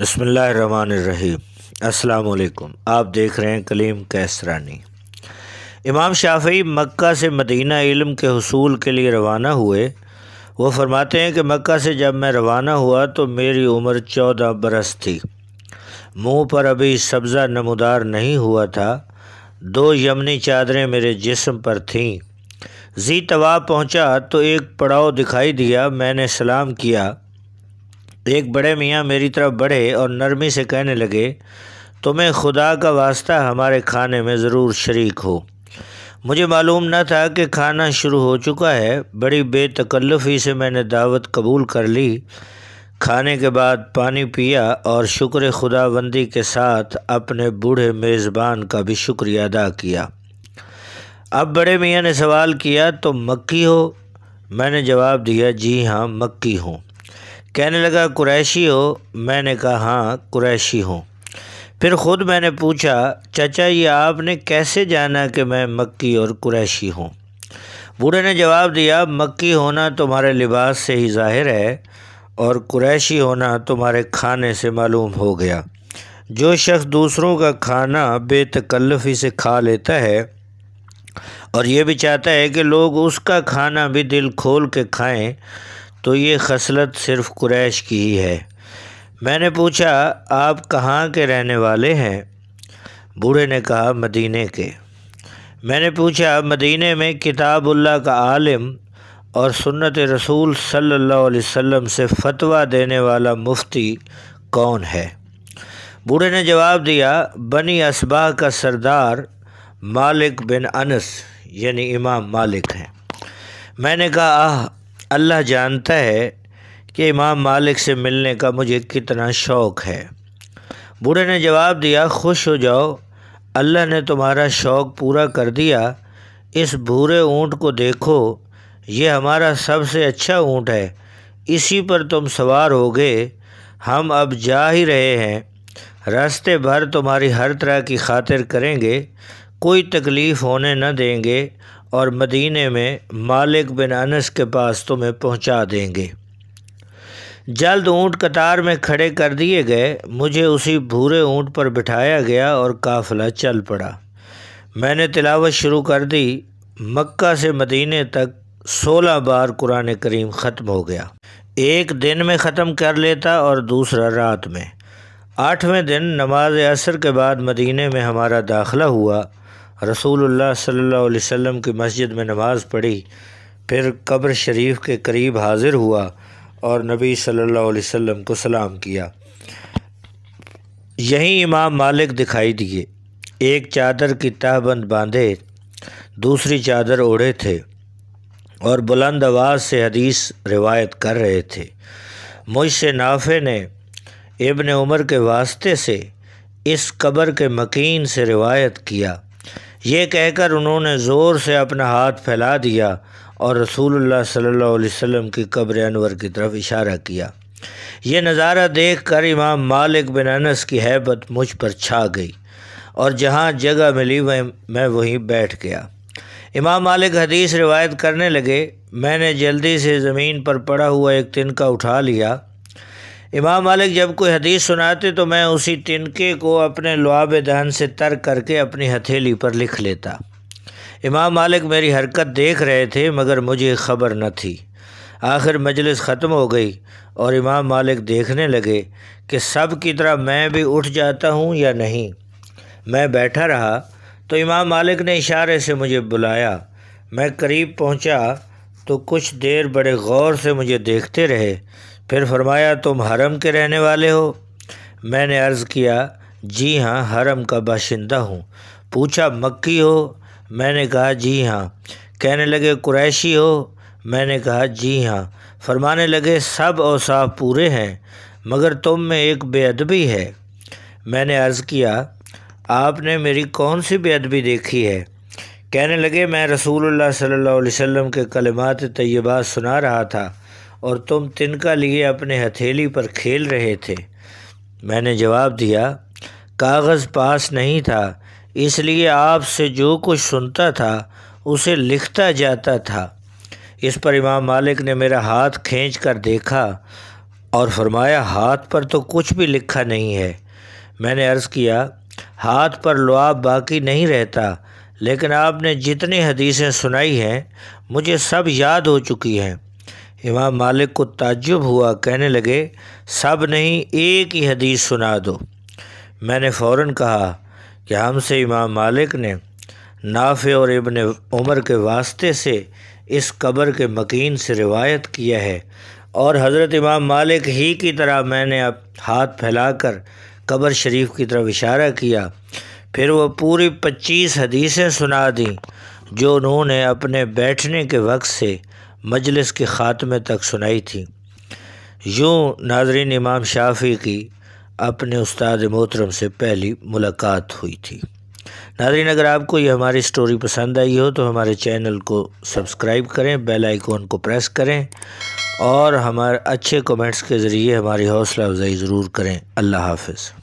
बसमीम आप देख रहे हैं कलीम कैसरानी इमाम शाफी मक्का से मदीना इल्म के हसूल के लिए रवाना हुए वो फरमाते हैं कि मक्का से जब मैं रवाना हुआ तो मेरी उम्र चौदह बरस थी मुंह पर अभी सब्ज़ा नमदार नहीं हुआ था दो यमनी चादरें मेरे जिस्म पर थीं जी तवा पहुंचा तो एक पड़ाव दिखाई दिया मैंने सलाम किया एक बड़े मियाँ मेरी तरफ बढ़े और नरमी से कहने लगे तुम्हें खुदा का वास्ता हमारे खाने में ज़रूर शरीक हो मुझे मालूम न था कि खाना शुरू हो चुका है बड़ी बेतकल्लफ़ी से मैंने दावत कबूल कर ली खाने के बाद पानी पिया और शुक्र खुदाबंदी के साथ अपने बूढ़े मेज़बान का भी शुक्रिया अदा किया अब बड़े मियाँ ने सवाल किया तो मक्की हो मैंने जवाब दिया जी हाँ मक्की हूँ कहने लगा कुरैशी हो मैंने कहा हाँ कुरैशी हूँ फिर ख़ुद मैंने पूछा चाचा ये आपने कैसे जाना कि मैं मक्की और कुरैशी हूँ बूढ़े ने जवाब दिया मक्की होना तुम्हारे लिबास से ही जाहिर है और कुरैशी होना तुम्हारे खाने से मालूम हो गया जो शख्स दूसरों का खाना बेतकल्लफ़ी से खा लेता है और ये भी चाहता है कि लोग उसका खाना भी दिल खोल के खाएँ तो ये खसलत सिर्फ़ कुरैश की ही है मैंने पूछा आप कहाँ के रहने वाले हैं बूढ़े ने कहा मदीने के मैंने पूछा मदीने में किताबुल्ला का आलिम और सुन्नत रसूल सल्लल्लाहु अलैहि वसल्लम से फतवा देने वाला मुफ्ती कौन है बूढ़े ने जवाब दिया बनी असबाह का सरदार मालिक बिन अनस यानी इमाम मालिक हैं मैंने कहा आह अल्लाह जानता है कि इमाम मालिक से मिलने का मुझे कितना शौक़ है बूढ़े ने जवाब दिया खुश हो जाओ अल्लाह ने तुम्हारा शौक़ पूरा कर दिया इस भूरे ऊँट को देखो ये हमारा सबसे अच्छा ऊँट है इसी पर तुम सवार हो गए हम अब जा ही रहे हैं रास्ते भर तुम्हारी हर तरह की खातिर करेंगे कोई तकलीफ़ होने न देंगे और मदीने में मालिक बिन अनस के पास तुम्हें पहुंचा देंगे जल्द ऊंट कतार में खड़े कर दिए गए मुझे उसी भूरे ऊंट पर बिठाया गया और काफिला चल पड़ा मैंने तिलावत शुरू कर दी मक्का से मदीने तक सोलह बार कुरान करीम ख़त्म हो गया एक दिन में ख़त्म कर लेता और दूसरा रात में आठवें दिन नमाज असर के बाद मदीने में हमारा दाखला हुआ रसूलुल्लाह सल्लल्लाहु अलैहि वसल्लम की मस्जिद में नमाज़ पढ़ी फिर कब्र शरीफ के करीब हाज़िर हुआ और नबी सल्लल्लाहु अलैहि वसल्लम को सलाम किया यहीं इमाम मालिक दिखाई दिए एक चादर की तहबंद बांधे दूसरी चादर ओढ़े थे और बुलंद आवाज़ से हदीस रिवायत कर रहे थे मुझसे नाफे ने इबन उमर के वास्ते से इस कब्र के मकीन से रिवायत किया ये कहकर उन्होंने ज़ोर से अपना हाथ फैला दिया और रसूलुल्लाह सल्लल्लाहु अलैहि वसल्लम की कब्र अनवर की तरफ इशारा किया ये नज़ारा देख कर इमाम मालिक बिन अनस की हैबत मुझ पर छा गई और जहाँ जगह मिली वह मैं वहीं बैठ गया इमाम मालिक हदीस रिवायत करने लगे मैंने जल्दी से ज़मीन पर पड़ा हुआ एक तिनका उठा लिया इमाम मालिक जब कोई हदीस सुनाते तो मैं उसी तिनके को अपने लुआब दहन से तर्क करके अपनी हथेली पर लिख लेता इमाम मालिक मेरी हरकत देख रहे थे मगर मुझे खबर न थी आखिर मजलिस ख़त्म हो गई और इमाम मालिक देखने लगे कि सब की तरह मैं भी उठ जाता हूँ या नहीं मैं बैठा रहा तो इमाम मालिक ने इशारे से मुझे बुलाया मैं करीब पहुँचा तो कुछ देर बड़े गौर से मुझे देखते रहे फिर फरमाया तुम हरम के रहने वाले हो मैंने अर्ज़ किया जी हाँ हरम का बाशिंदा हूँ पूछा मक्की हो मैंने कहा जी हाँ कहने लगे कुरैशी हो मैंने कहा जी हाँ फरमाने लगे सब औसाफ पूरे हैं मगर तुम में एक बेअदबी है मैंने अर्ज़ किया आपने मेरी कौन सी बेअदबी देखी है कहने लगे मैं रसूलुल्लाह सल्लल्लाहु अलैहि वसल्लम के कलमात तय्यबा सुना रहा था और तुम तिनका लिए अपने हथेली पर खेल रहे थे मैंने जवाब दिया कागज़ पास नहीं था इसलिए आपसे जो कुछ सुनता था उसे लिखता जाता था इस पर इमाम मालिक ने मेरा हाथ खींच कर देखा और फरमाया हाथ पर तो कुछ भी लिखा नहीं है मैंने अर्ज़ किया हाथ पर लुआब बाकी नहीं रहता लेकिन आपने जितनी हदीसें सुनाई हैं मुझे सब याद हो चुकी हैं इमाम मालिक को ताज्जुब हुआ कहने लगे सब नहीं एक ही हदीस सुना दो मैंने फ़ौर कहा कि हमसे इमाम मालिक ने नाफे और इबन उमर के वास्ते से इस कब्र के मकीन से रिवायत किया है और हज़रत इमाम मालिक ही की तरह मैंने अब हाथ फैलाकर कब्र शरीफ की तरफ इशारा किया फिर वह पूरी पच्चीस हदीसें सुना दी जो उन्होंने अपने बैठने के वक्त से मजलिस के ख़ात्मे तक सुनाई थी यूँ नाजरीन इमाम शाफी की अपने उस्ताद मोहतरम से पहली मुलाकात हुई थी नाजरीन अगर आपको ये हमारी स्टोरी पसंद आई हो तो हमारे चैनल को सब्सक्राइब करें बेल आइकॉन को प्रेस करें और हमारे अच्छे कमेंट्स के ज़रिए हमारी हौसला अफजाई ज़रूर करें अल्लाह हाफिज़